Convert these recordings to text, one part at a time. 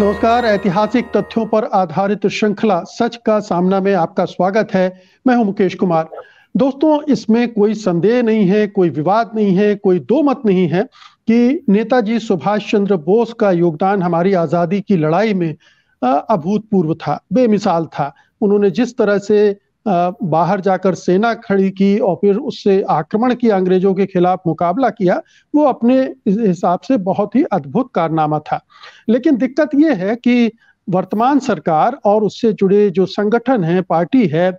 नमस्कार ऐतिहासिक तथ्यों पर आधारित श्रृंखला सच का सामना में आपका स्वागत है मैं हूं मुकेश कुमार दोस्तों इसमें कोई संदेह नहीं है कोई विवाद नहीं है कोई दो मत नहीं है कि नेताजी सुभाष चंद्र बोस का योगदान हमारी आजादी की लड़ाई में अभूतपूर्व था बेमिसाल था उन्होंने जिस तरह से बाहर जाकर सेना खड़ी की और फिर उससे आक्रमण किया अंग्रेजों के खिलाफ मुकाबला किया वो अपने हिसाब से बहुत ही अद्भुत कारनामा था लेकिन दिक्कत ये है कि वर्तमान सरकार और उससे जुड़े जो संगठन हैं पार्टी है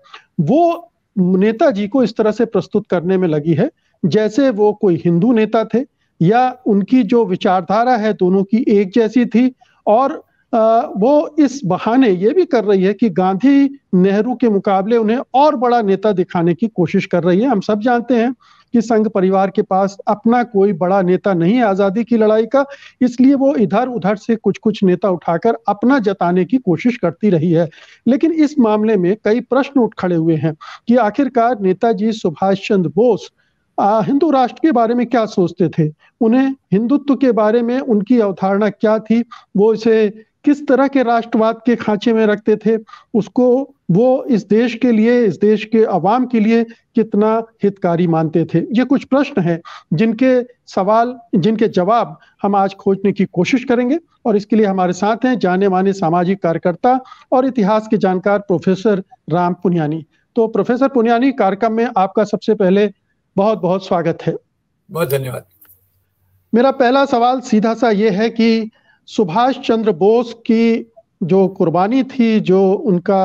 वो नेताजी को इस तरह से प्रस्तुत करने में लगी है जैसे वो कोई हिंदू नेता थे या उनकी जो विचारधारा है दोनों की एक जैसी थी और वो इस बहाने ये भी कर रही है कि गांधी नेहरू के मुकाबले उन्हें और बड़ा नेता दिखाने की कोशिश कर रही है हम सब जानते हैं कि संघ परिवार के पास अपना कोई बड़ा नेता नहीं है आजादी की लड़ाई का इसलिए वो इधर उधर से कुछ कुछ नेता उठाकर अपना जताने की कोशिश करती रही है लेकिन इस मामले में कई प्रश्न उठ खड़े हुए हैं कि आखिरकार नेताजी सुभाष चंद्र बोस हिंदू राष्ट्र के बारे में क्या सोचते थे उन्हें हिंदुत्व के बारे में उनकी अवधारणा क्या थी वो इसे किस तरह के राष्ट्रवाद के खांचे में रखते थे उसको वो इस देश के लिए इस देश के अवाम के लिए कितना हितकारी मानते थे ये कुछ प्रश्न हैं जिनके सवाल जिनके जवाब हम आज खोजने की कोशिश करेंगे और इसके लिए हमारे साथ हैं जाने माने सामाजिक कार्यकर्ता और इतिहास के जानकार प्रोफेसर राम पुनियानी तो प्रोफेसर पुनियानी कार्यक्रम में आपका सबसे पहले बहुत बहुत स्वागत है बहुत धन्यवाद मेरा पहला सवाल सीधा सा ये है कि सुभाष चंद्र बोस की जो कुर्बानी थी जो उनका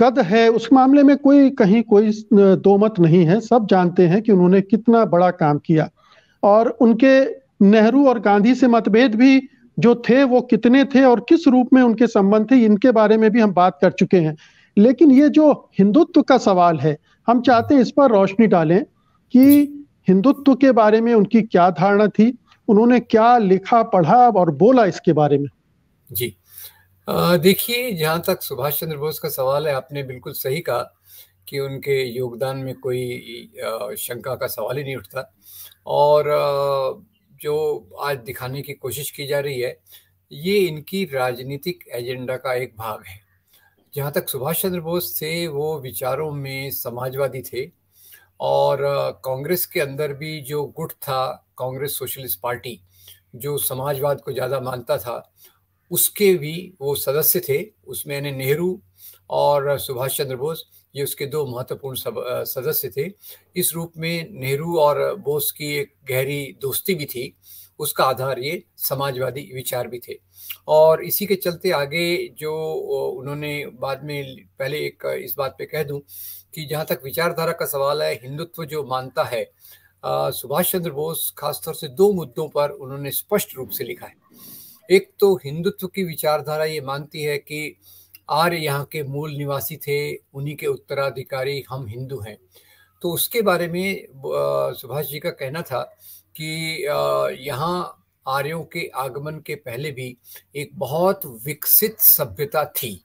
कद है उस मामले में कोई कहीं कोई दो मत नहीं है सब जानते हैं कि उन्होंने कितना बड़ा काम किया और उनके नेहरू और गांधी से मतभेद भी जो थे वो कितने थे और किस रूप में उनके संबंध थे इनके बारे में भी हम बात कर चुके हैं लेकिन ये जो हिंदुत्व का सवाल है हम चाहते हैं इस पर रोशनी डालें कि हिंदुत्व के बारे में उनकी क्या धारणा थी उन्होंने क्या लिखा पढ़ा और बोला इसके बारे में जी देखिए जहाँ तक सुभाष चंद्र बोस का सवाल है आपने बिल्कुल सही कहा कि उनके योगदान में कोई शंका का सवाल ही नहीं उठता और जो आज दिखाने की कोशिश की जा रही है ये इनकी राजनीतिक एजेंडा का एक भाग है जहाँ तक सुभाष चंद्र बोस थे वो विचारों में समाजवादी थे और कांग्रेस के अंदर भी जो गुट था कांग्रेस सोशलिस्ट पार्टी जो समाजवाद को ज़्यादा मानता था उसके भी वो सदस्य थे उसमें यानी नेहरू और सुभाष चंद्र बोस ये उसके दो महत्वपूर्ण सदस्य थे इस रूप में नेहरू और बोस की एक गहरी दोस्ती भी थी उसका आधार ये समाजवादी विचार भी थे और इसी के चलते आगे जो उन्होंने बाद में पहले एक इस बात पे कह दूं कि जहाँ तक विचारधारा का सवाल है हिंदुत्व जो मानता है सुभाष चंद्र बोस खासतौर से दो मुद्दों पर उन्होंने स्पष्ट रूप से लिखा है एक तो हिंदुत्व की विचारधारा ये मानती है कि आर्य यहाँ के मूल निवासी थे उन्हीं के उत्तराधिकारी हम हिंदू हैं तो उसके बारे में सुभाष जी का कहना था कि यहाँ आर्यों के आगमन के पहले भी एक बहुत विकसित सभ्यता थी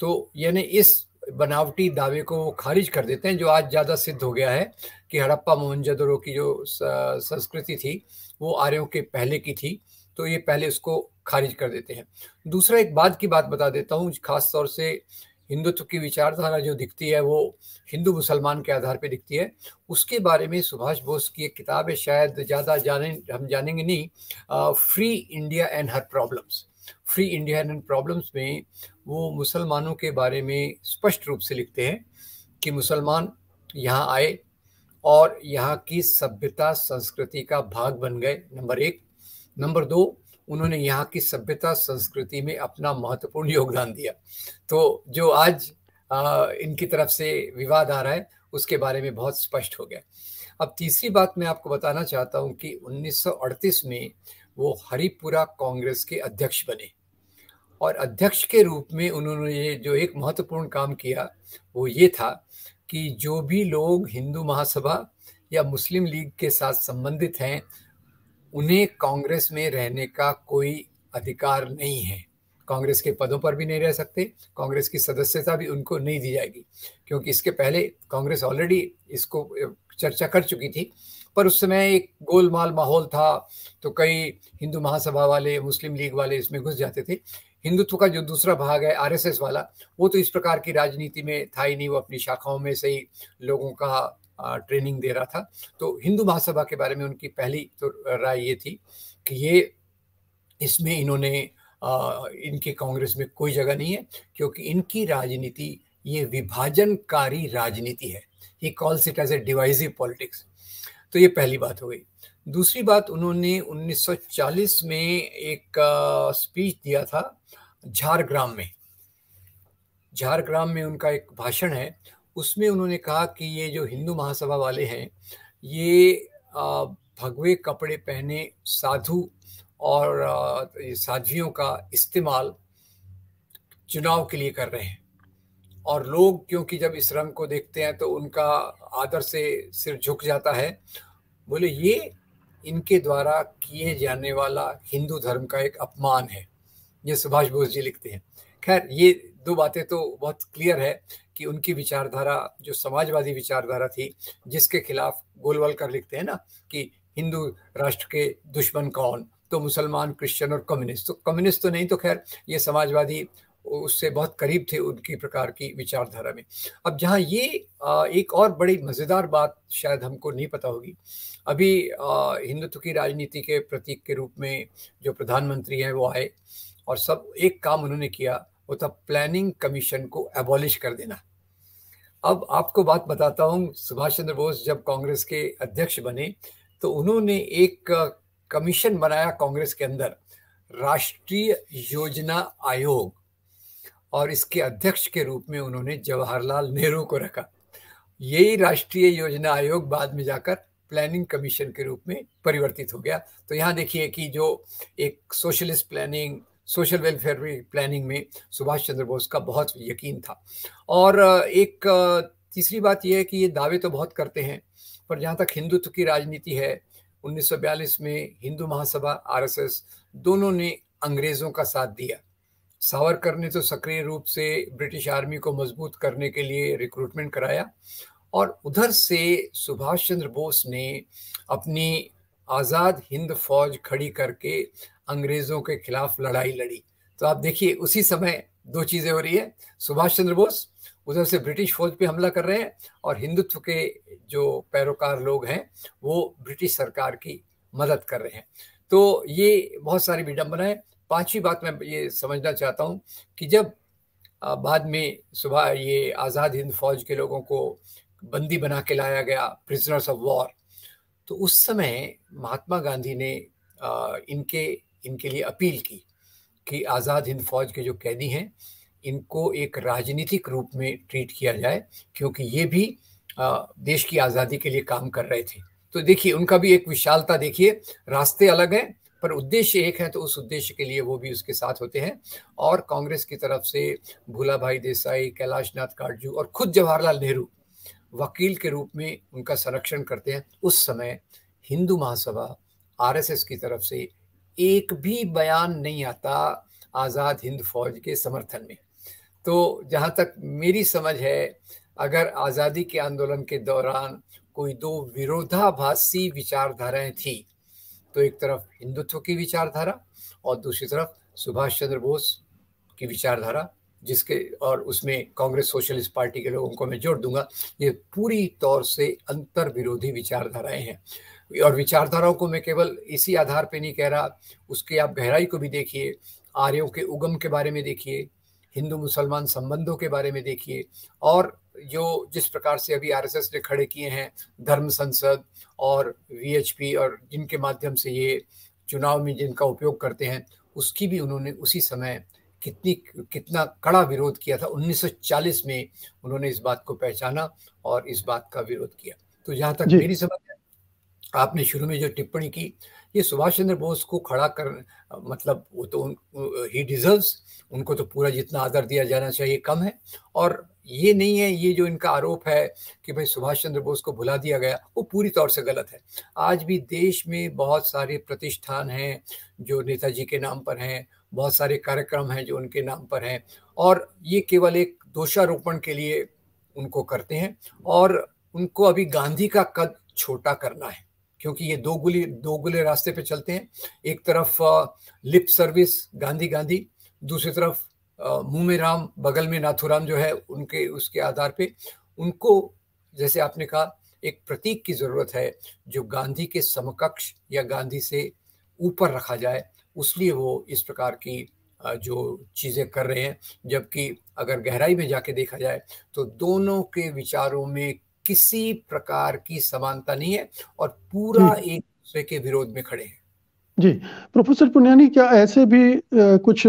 तो यानी इस बनावटी दावे को वो खारिज कर देते हैं जो आज ज़्यादा सिद्ध हो गया है कि हड़प्पा मोहनजदरों की जो संस्कृति थी वो आर्यों के पहले की थी तो ये पहले उसको खारिज कर देते हैं दूसरा एक बात की बात बता देता हूँ खास तौर से हिंदुत्व की विचारधारा जो दिखती है वो हिंदू मुसलमान के आधार पे दिखती है उसके बारे में सुभाष बोस की एक किताब है शायद ज़्यादा जाने हम जानेंगे नहीं free India and her problems free India and problems में वो मुसलमानों के बारे में स्पष्ट रूप से लिखते हैं कि मुसलमान यहाँ आए और यहाँ की सभ्यता संस्कृति का भाग बन गए नंबर एक नंबर दो उन्होंने यहाँ की सभ्यता संस्कृति में अपना महत्वपूर्ण योगदान दिया तो जो आज आ, इनकी तरफ से विवाद आ रहा है उसके बारे में बहुत स्पष्ट हो गया अब तीसरी बात मैं आपको बताना चाहता हूँ कि 1938 में वो हरिपुरा कांग्रेस के अध्यक्ष बने और अध्यक्ष के रूप में उन्होंने ये जो एक महत्वपूर्ण काम किया वो ये था कि जो भी लोग हिंदू महासभा या मुस्लिम लीग के साथ संबंधित हैं उन्हें कांग्रेस में रहने का कोई अधिकार नहीं है कांग्रेस के पदों पर भी नहीं रह सकते कांग्रेस की सदस्यता भी उनको नहीं दी जाएगी क्योंकि इसके पहले कांग्रेस ऑलरेडी इसको चर्चा कर चुकी थी पर उस समय एक गोलमाल माहौल था तो कई हिंदू महासभा वाले मुस्लिम लीग वाले इसमें घुस जाते थे हिंदुत्व का जो दूसरा भाग है आरएसएस वाला वो तो इस प्रकार की राजनीति में था ही नहीं वो अपनी शाखाओं में से ही लोगों का ट्रेनिंग दे रहा था तो हिंदू महासभा के बारे में उनकी पहली तो राय ये थी कि ये इसमें इन्होंने इनके कांग्रेस में कोई जगह नहीं है क्योंकि इनकी राजनीति ये विभाजनकारी राजनीति है he calls it as a divisive politics तो ये पहली बात हो गई दूसरी बात उन्होंने 1940 में एक स्पीच दिया था झारग्राम में झारग्राम में उनका एक भाषण है उसमें उन्होंने कहा कि ये जो हिंदू महासभा वाले हैं ये भगवे कपड़े पहने साधु और साधवियों का इस्तेमाल चुनाव के लिए कर रहे हैं और लोग क्योंकि जब इस रंग को देखते हैं तो उनका आदर से सिर झुक जाता है बोले ये इनके द्वारा किए जाने वाला हिंदू धर्म का एक अपमान है ये सुभाष बोस जी लिखते हैं खैर ये दो बातें तो बहुत क्लियर है कि उनकी विचारधारा जो समाजवादी विचारधारा थी जिसके खिलाफ गोलवलकर लिखते हैं ना कि हिंदू राष्ट्र के दुश्मन कौन तो मुसलमान क्रिश्चियन और कम्युनिस्ट तो कम्युनिस्ट तो नहीं तो खैर ये समाजवादी उससे बहुत करीब थे उनकी प्रकार की विचारधारा में अब जहाँ ये एक और बड़ी मज़ेदार बात शायद हमको नहीं पता होगी अभी हिंदुत्व की राजनीति के प्रतीक के रूप में जो प्रधानमंत्री हैं वो आए और सब एक काम उन्होंने किया वो था प्लानिंग कमीशन को एबॉलिश कर देना अब आपको बात बताता हूँ सुभाष चंद्र बोस जब कांग्रेस के अध्यक्ष बने तो उन्होंने एक कमीशन बनाया कांग्रेस के अंदर राष्ट्रीय योजना आयोग और इसके अध्यक्ष के रूप में उन्होंने जवाहरलाल नेहरू को रखा यही राष्ट्रीय योजना आयोग बाद में जाकर प्लानिंग कमीशन के रूप में परिवर्तित हो गया तो यहाँ देखिए कि जो एक socialist planning social welfare planning में सुभाष चंद्र बोस का बहुत यकीन था और एक तीसरी बात यह है कि ये दावे तो बहुत करते हैं पर जहाँ तक हिंदुत्व की राजनीति है 1942 में हिंदू महासभा आरएसएस दोनों ने अंग्रेज़ों का साथ दिया सावरकर ने तो सक्रिय रूप से ब्रिटिश आर्मी को मजबूत करने के लिए रिक्रूटमेंट कराया और उधर से सुभाष चंद्र बोस ने अपनी आज़ाद हिंद फौज खड़ी करके अंग्रेज़ों के खिलाफ लड़ाई लड़ी तो आप देखिए उसी समय दो चीज़ें हो रही है सुभाष चंद्र बोस उधर से ब्रिटिश फौज पे हमला कर रहे हैं और हिंदुत्व के जो पैरोकार लोग हैं वो ब्रिटिश सरकार की मदद कर रहे हैं तो ये बहुत सारी विडंबना है पांचवी बात मैं ये समझना चाहता हूँ कि जब बाद में सुबह ये आज़ाद हिंद फौज के लोगों को बंदी बना के लाया गया प्रिजनर्स ऑफ वॉर तो उस समय महात्मा गांधी ने इनके इनके लिए अपील की कि आज़ाद हिंद फौज के जो कैदी हैं इनको एक राजनीतिक रूप में ट्रीट किया जाए क्योंकि ये भी देश की आज़ादी के लिए काम कर रहे थे तो देखिए उनका भी एक विशालता देखिए रास्ते अलग हैं पर उद्देश्य एक है तो उस उद्देश्य के लिए वो भी उसके साथ होते हैं और कांग्रेस की तरफ से भूला भाई देसाई कैलाश नाथ काटजू और खुद जवाहरलाल नेहरू वकील के रूप में उनका संरक्षण करते हैं उस समय हिंदू महासभा आरएसएस की तरफ से एक भी बयान नहीं आता आज़ाद हिंद फौज के समर्थन में तो जहाँ तक मेरी समझ है अगर आज़ादी के आंदोलन के दौरान कोई दो विरोधाभासी विचारधाराएं थी तो एक तरफ हिंदुत्व की विचारधारा और दूसरी तरफ सुभाष चंद्र बोस की विचारधारा जिसके और उसमें कांग्रेस सोशलिस्ट पार्टी के लोगों को मैं जोड़ दूंगा ये पूरी तौर से अंतर विरोधी विचारधाराएं हैं और विचारधाराओं को मैं केवल इसी आधार पे नहीं कह रहा उसके आप गहराई को भी देखिए आर्यों के उगम के बारे में देखिए हिंदू मुसलमान संबंधों के बारे में देखिए और जो जिस प्रकार से अभी आरएसएस ने खड़े किए हैं धर्म संसद और वीएचपी और जिनके माध्यम से ये चुनाव में जिनका उपयोग करते हैं उसकी भी उन्होंने उसी समय कितनी कितना कड़ा विरोध किया था 1940 में उन्होंने इस बात को पहचाना और इस बात का विरोध किया तो यहाँ तक मेरी समझ आपने शुरू में जो टिप्पणी की ये सुभाष चंद्र बोस को खड़ा कर मतलब वो तो ही डिजर्व्स उनको तो पूरा जितना आदर दिया जाना चाहिए कम है और ये नहीं है ये जो इनका आरोप है कि भाई सुभाष चंद्र बोस को भुला दिया गया वो पूरी तौर से गलत है आज भी देश में बहुत सारे प्रतिष्ठान हैं जो नेताजी के नाम पर हैं बहुत सारे कार्यक्रम हैं जो उनके नाम पर हैं और ये केवल एक दोषारोपण के लिए उनको करते हैं और उनको अभी गांधी का कद छोटा करना है क्योंकि ये दो दो गुले रास्ते पे चलते हैं एक तरफ लिप सर्विस गांधी गांधी दूसरी तरफ मुंह में राम बगल में नाथुराम जो है उनके उसके आधार पे उनको जैसे आपने कहा एक प्रतीक की जरूरत है जो गांधी के समकक्ष या गांधी से ऊपर रखा जाए उसलिए वो इस प्रकार की जो चीज़ें कर रहे हैं जबकि अगर गहराई में जाके देखा जाए तो दोनों के विचारों में किसी प्रकार की समानता नहीं है और पूरा एक दूसरे के विरोध में खड़े हैं जी प्रोफेसर पुनियानी क्या ऐसे भी कुछ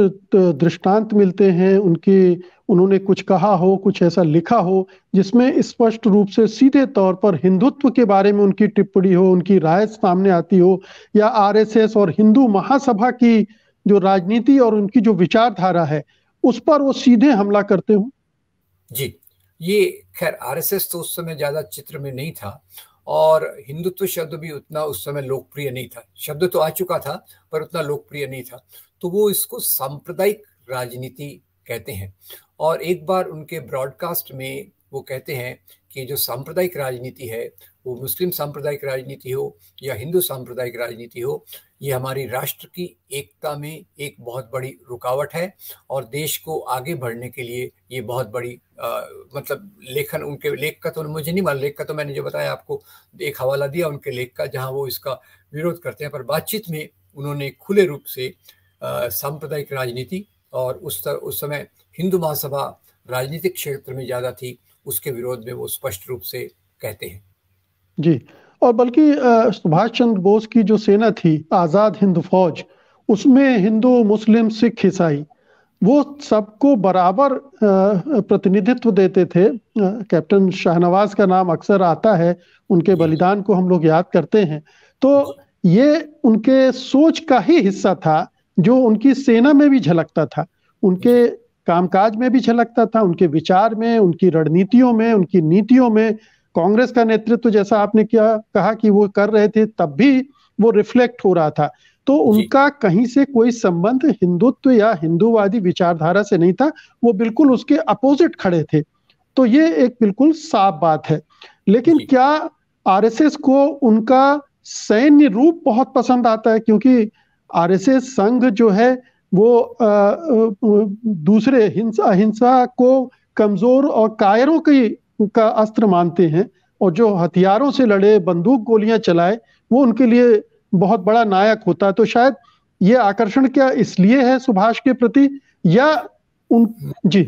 दृष्टांत मिलते हैं उनके उन्होंने कुछ कहा हो कुछ ऐसा लिखा हो जिसमें स्पष्ट रूप से सीधे तौर पर हिंदुत्व के बारे में उनकी टिप्पणी हो उनकी राय सामने आती हो या आरएसएस और हिंदू महासभा की जो राजनीति और उनकी जो विचारधारा है उस पर वो सीधे हमला करते हो जी ये खैर आरएसएस तो उस समय ज़्यादा चित्र में नहीं था और हिंदुत्व शब्द भी उतना उस समय लोकप्रिय नहीं था शब्द तो आ चुका था पर उतना लोकप्रिय नहीं था तो वो इसको सांप्रदायिक राजनीति कहते हैं और एक बार उनके ब्रॉडकास्ट में वो कहते हैं कि जो सांप्रदायिक राजनीति है वो मुस्लिम सांप्रदायिक राजनीति हो या हिंदू सांप्रदायिक राजनीति हो ये हमारी राष्ट्र की एकता में एक बहुत बड़ी रुकावट है और देश को आगे बढ़ने के लिए ये बहुत बड़ी आ, मतलब लेखन उनके लेख का तो मुझे नहीं मालूम लेख का तो मैंने जो बताया आपको एक हवाला दिया उनके लेख का जहाँ वो इसका विरोध करते हैं पर बातचीत में उन्होंने खुले रूप से सांप्रदायिक राजनीति और उस तर, उस समय हिंदू महासभा राजनीतिक क्षेत्र में ज़्यादा थी उसके विरोध में वो स्पष्ट रूप से कहते हैं जी और बल्कि सुभाष चंद्र बोस की जो सेना थी आजाद हिंद फौज उसमें हिंदू मुस्लिम सिख ईसाई वो सबको बराबर प्रतिनिधित्व देते थे कैप्टन शाहनवाज का नाम अक्सर आता है उनके बलिदान को हम लोग याद करते हैं तो ये उनके सोच का ही हिस्सा था जो उनकी सेना में भी झलकता था उनके कामकाज में भी छलकता था उनके विचार में उनकी रणनीतियों में उनकी नीतियों में कांग्रेस का नेतृत्व तो जैसा आपने क्या कहा कि वो कर रहे थे तब भी वो रिफ्लेक्ट हो रहा था तो उनका कहीं से कोई संबंध हिंदुत्व या हिंदुवादी विचारधारा से नहीं था वो बिल्कुल उसके अपोजिट खड़े थे तो ये एक बिल्कुल साफ बात है लेकिन क्या आरएसएस को उनका सैन्य रूप बहुत पसंद आता है क्योंकि आरएसएस संघ जो है वो आ, दूसरे हिंसा अहिंसा को कमजोर और कायरों की का अस्त्र मानते हैं और जो हथियारों से लड़े बंदूक गोलियां चलाए वो उनके लिए बहुत बड़ा नायक होता है तो शायद ये आकर्षण क्या इसलिए है सुभाष के प्रति या उन जी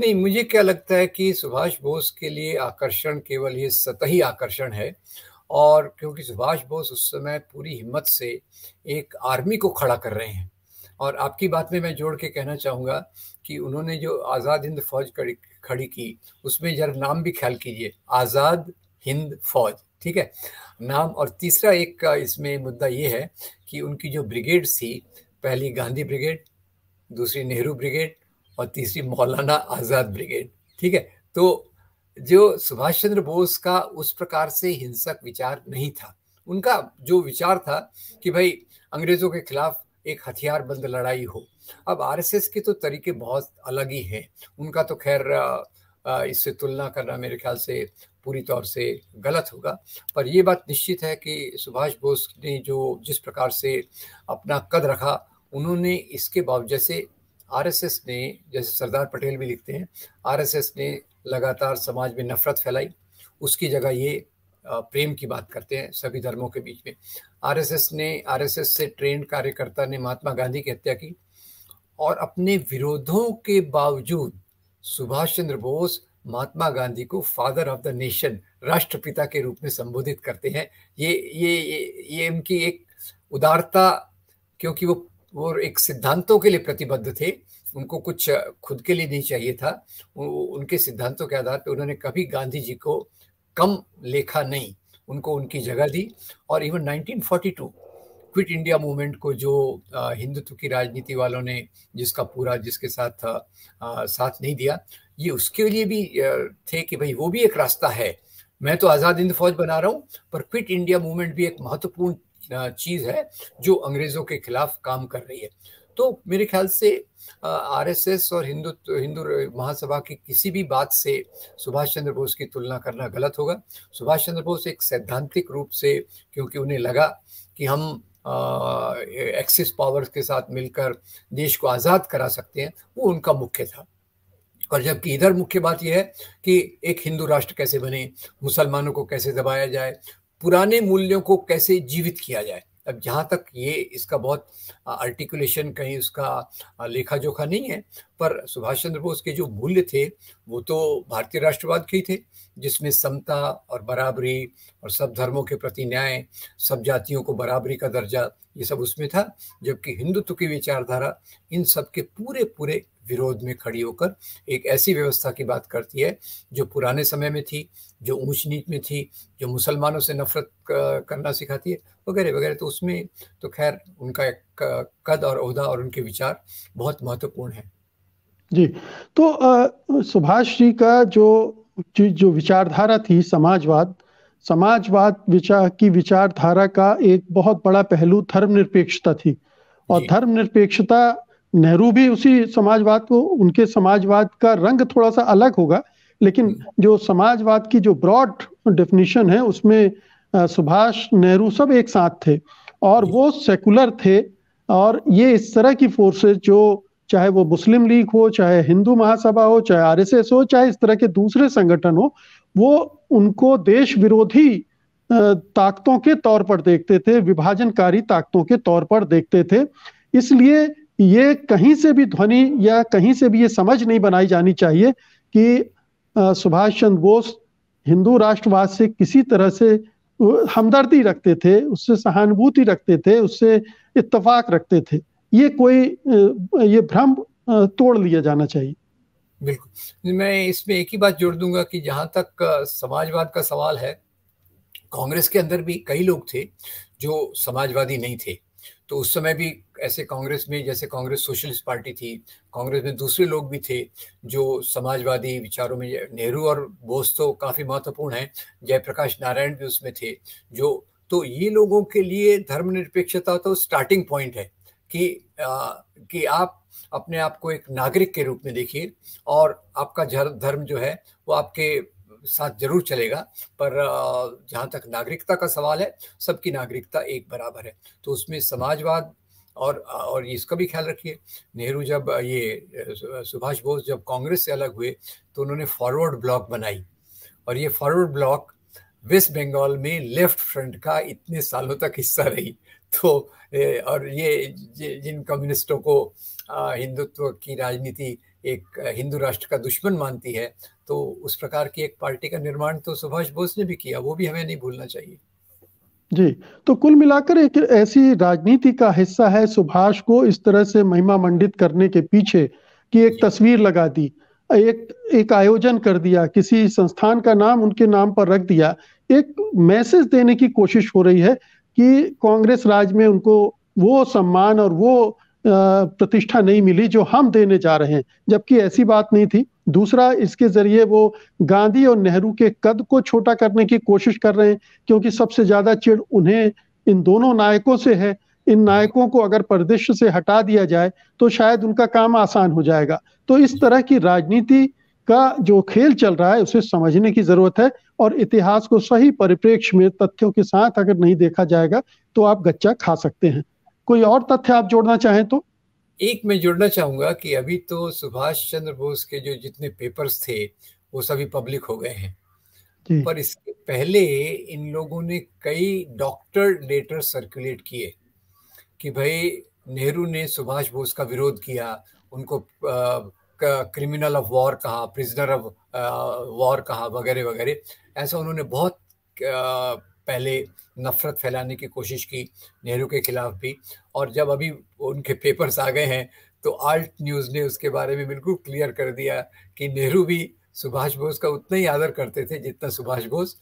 नहीं मुझे क्या लगता है कि सुभाष बोस के लिए आकर्षण केवल ये सतही आकर्षण है और क्योंकि सुभाष बोस उस समय पूरी हिम्मत से एक आर्मी को खड़ा कर रहे हैं और आपकी बात में मैं जोड़ के कहना चाहूँगा कि उन्होंने जो आज़ाद हिंद फौज खड़ी की उसमें जरा नाम भी ख्याल कीजिए आज़ाद हिंद फौज ठीक है नाम और तीसरा एक इसमें मुद्दा ये है कि उनकी जो ब्रिगेड थी पहली गांधी ब्रिगेड दूसरी नेहरू ब्रिगेड और तीसरी मौलाना आज़ाद ब्रिगेड ठीक है तो जो सुभाष चंद्र बोस का उस प्रकार से हिंसक विचार नहीं था उनका जो विचार था कि भाई अंग्रेज़ों के खिलाफ एक हथियारबंद लड़ाई हो अब आरएसएस के तो तरीके बहुत अलग ही हैं उनका तो खैर इससे तुलना करना मेरे ख्याल से पूरी तौर से गलत होगा पर यह बात निश्चित है कि सुभाष बोस ने जो जिस प्रकार से अपना कद रखा उन्होंने इसके बावजूद जैसे आरएसएस ने जैसे सरदार पटेल भी लिखते हैं आरएसएस ने लगातार समाज में नफरत फैलाई उसकी जगह ये प्रेम की बात करते हैं सभी धर्मों के बीच में आरएसएस ने आरएसएस से ट्रेंड कार्यकर्ता ने महात्मा गांधी की हत्या की और अपने विरोधों के बावजूद सुभाष चंद्र बोस महात्मा गांधी को फादर ऑफ द नेशन राष्ट्रपिता के रूप में संबोधित करते हैं ये ये ये, ये इनकी एक उदारता क्योंकि वो वो एक सिद्धांतों के लिए प्रतिबद्ध थे उनको कुछ खुद के लिए नहीं चाहिए था उनके सिद्धांतों के आधार पर उन्होंने कभी गांधी जी को कम लेखा नहीं उनको उनकी जगह दी और इवन 1942 क्विट इंडिया मूवमेंट को जो हिंदुत्व की राजनीति वालों ने जिसका पूरा जिसके साथ आ, साथ नहीं दिया ये उसके लिए भी थे कि भाई वो भी एक रास्ता है मैं तो आज़ाद हिंद फौज बना रहा हूँ पर क्विट इंडिया मूवमेंट भी एक महत्वपूर्ण चीज़ है जो अंग्रेज़ों के खिलाफ काम कर रही है तो मेरे ख्याल से आरएसएस और हिंदू हिंदू महासभा की किसी भी बात से सुभाष चंद्र बोस की तुलना करना गलत होगा सुभाष चंद्र बोस एक सैद्धांतिक रूप से क्योंकि उन्हें लगा कि हम एक्सिस पावर्स के साथ मिलकर देश को आज़ाद करा सकते हैं वो उनका मुख्य था और जबकि इधर मुख्य बात यह है कि एक हिंदू राष्ट्र कैसे बने मुसलमानों को कैसे दबाया जाए पुराने मूल्यों को कैसे जीवित किया जाए अब जहाँ तक ये इसका बहुत आर्टिकुलेशन कहीं उसका लेखा जोखा नहीं है पर सुभाष चंद्र बोस के जो मूल्य थे वो तो भारतीय राष्ट्रवाद के ही थे जिसमें समता और बराबरी और सब धर्मों के प्रति न्याय सब जातियों को बराबरी का दर्जा ये सब उसमें था जबकि हिंदुत्व की विचारधारा इन सब के पूरे पूरे विरोध में खड़ी होकर एक ऐसी व्यवस्था की बात करती है जो पुराने समय में थी जो ऊंच नीच में थी जो मुसलमानों से नफरत करना सिखाती है वगैरह वगैरह तो उसमें तो खैर उनका एक कद और अहदा और उनके विचार बहुत महत्वपूर्ण है जी तो सुभाष जी का जो जो विचारधारा थी समाजवाद समाजवाद विचार की विचारधारा का एक बहुत बड़ा पहलू धर्मनिरपेक्षता थी और धर्मनिरपेक्षता नेहरू भी उसी समाजवाद को उनके समाजवाद का रंग थोड़ा सा अलग होगा लेकिन हम्म। जो समाजवाद की जो ब्रॉड डेफिनेशन है उसमें सुभाष नेहरू सब एक साथ थे और वो सेकुलर थे और ये इस तरह की फोर्सेस जो चाहे वो मुस्लिम लीग हो चाहे हिंदू महासभा हो चाहे आरएसएस हो चाहे इस तरह के दूसरे संगठन हो वो उनको देश विरोधी ताकतों के तौर पर देखते थे विभाजनकारी ताकतों के तौर पर देखते थे इसलिए ये कहीं से भी ध्वनि या कहीं से भी ये समझ नहीं बनाई जानी चाहिए कि सुभाष चंद्र बोस हिंदू राष्ट्रवाद से किसी तरह से हमदर्दी रखते थे उससे सहानुभूति रखते थे उससे इत्तेफाक रखते थे ये कोई ये भ्रम तोड़ लिया जाना चाहिए बिल्कुल मैं इसमें एक ही बात जोड़ दूंगा कि जहां तक समाजवाद का सवाल है कांग्रेस के अंदर भी कई लोग थे जो समाजवादी नहीं थे तो उस समय भी ऐसे कांग्रेस में जैसे कांग्रेस सोशलिस्ट पार्टी थी कांग्रेस में दूसरे लोग भी थे जो समाजवादी विचारों में नेहरू और बोस तो काफ़ी महत्वपूर्ण हैं जयप्रकाश नारायण भी उसमें थे जो तो ये लोगों के लिए धर्मनिरपेक्षता तो स्टार्टिंग पॉइंट है कि आ, कि आप अपने आप को एक नागरिक के रूप में देखिए और आपका धर्म जो है वो आपके साथ जरूर चलेगा पर जहाँ तक नागरिकता का सवाल है सबकी नागरिकता एक बराबर है तो उसमें समाजवाद और और इसका भी ख्याल रखिए नेहरू जब ये सुभाष बोस जब कांग्रेस से अलग हुए तो उन्होंने फॉरवर्ड ब्लॉक बनाई और ये फॉरवर्ड ब्लॉक वेस्ट बंगाल में लेफ्ट फ्रंट का इतने सालों तक हिस्सा रही तो और ये जिन कम्युनिस्टों को हिंदुत्व की राजनीति एक हिंदू राष्ट्र का दुश्मन मानती है तो उस प्रकार की एक पार्टी का निर्माण तो सुभाष बोस ने भी किया वो भी हमें नहीं भूलना चाहिए जी तो कुल मिलाकर एक ऐसी राजनीति का हिस्सा है सुभाष को इस तरह से महिमा मंडित करने के पीछे कि एक तस्वीर लगा दी एक एक आयोजन कर दिया किसी संस्थान का नाम उनके नाम पर रख दिया एक मैसेज देने की कोशिश हो रही है कि कांग्रेस राज में उनको वो सम्मान और वो प्रतिष्ठा नहीं मिली जो हम देने जा रहे हैं जबकि ऐसी बात नहीं थी दूसरा इसके जरिए वो गांधी और नेहरू के कद को छोटा करने की कोशिश कर रहे हैं क्योंकि सबसे ज्यादा चिड़ उन्हें इन दोनों नायकों से है इन नायकों को अगर परिदृश्य से हटा दिया जाए तो शायद उनका काम आसान हो जाएगा तो इस तरह की राजनीति का जो खेल चल रहा है उसे समझने की जरूरत है और इतिहास को सही परिप्रेक्ष्य में तथ्यों के साथ अगर नहीं देखा जाएगा तो आप गच्चा खा सकते हैं कोई और तथ्य आप जोड़ना चाहें तो एक मैं जोड़ना चाहूंगा कि अभी तो सुभाष चंद्र बोस के जो जितने पेपर्स थे वो सभी पब्लिक हो गए हैं पर इसके पहले इन लोगों ने कई डॉक्टर लेटर सर्कुलेट किए कि भाई नेहरू ने सुभाष बोस का विरोध किया उनको क्रिमिनल ऑफ वॉर कहा प्रिजनर ऑफ वॉर कहा वगैरह वगैरह ऐसा उन्होंने बहुत पहले नफ़रत फैलाने की कोशिश की नेहरू के ख़िलाफ़ भी और जब अभी उनके पेपर्स आ गए हैं तो आल्ट न्यूज़ ने उसके बारे में बिल्कुल क्लियर कर दिया कि नेहरू भी सुभाष बोस का उतना ही आदर करते थे जितना सुभाष बोस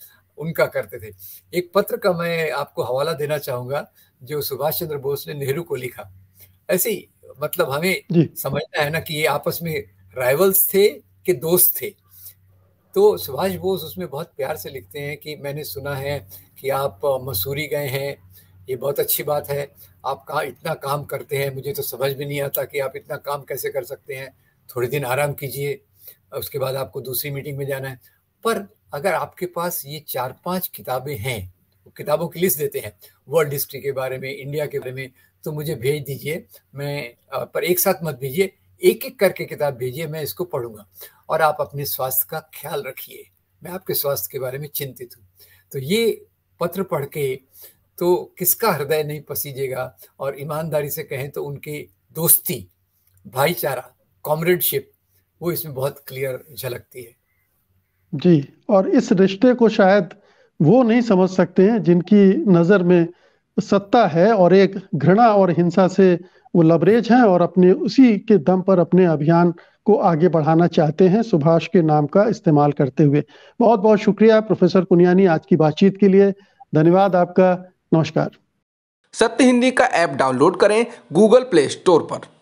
उनका करते थे एक पत्र का मैं आपको हवाला देना चाहूँगा जो सुभाष चंद्र बोस ने नेहरू को लिखा ऐसे ही मतलब हमें समझना है ना कि ये आपस में राइवल्स थे कि दोस्त थे तो सुभाष बोस उसमें बहुत प्यार से लिखते हैं कि मैंने सुना है कि आप मसूरी गए हैं ये बहुत अच्छी बात है आप कहाँ इतना काम करते हैं मुझे तो समझ भी नहीं आता कि आप इतना काम कैसे कर सकते हैं थोड़े दिन आराम कीजिए उसके बाद आपको दूसरी मीटिंग में जाना है पर अगर आपके पास ये चार पांच किताबें हैं किताबों की लिस्ट देते हैं वर्ल्ड हिस्ट्री के बारे में इंडिया के बारे में तो मुझे भेज दीजिए मैं पर एक साथ मत भेजिए एक एक करके किताब भेजिए मैं इसको पढ़ूंगा और आप अपने स्वास्थ्य का ख्याल रखिए मैं आपके स्वास्थ्य के बारे में चिंतित हूँ तो ये पत्र पढ़ के तो किसका हृदय नहीं पसीजेगा और ईमानदारी से कहें तो उनके दोस्ती भाईचारा कॉमरेडशिप वो इसमें बहुत क्लियर झलकती है जी और इस रिश्ते को शायद वो नहीं समझ सकते हैं जिनकी नज़र में तो सत्ता है और एक घृणा और हिंसा से वो लबरेज हैं और अपने उसी के दम पर अपने अभियान को आगे बढ़ाना चाहते हैं सुभाष के नाम का इस्तेमाल करते हुए बहुत बहुत शुक्रिया प्रोफेसर कुनियानी आज की बातचीत के लिए धन्यवाद आपका नमस्कार सत्य हिंदी का ऐप डाउनलोड करें गूगल प्ले स्टोर पर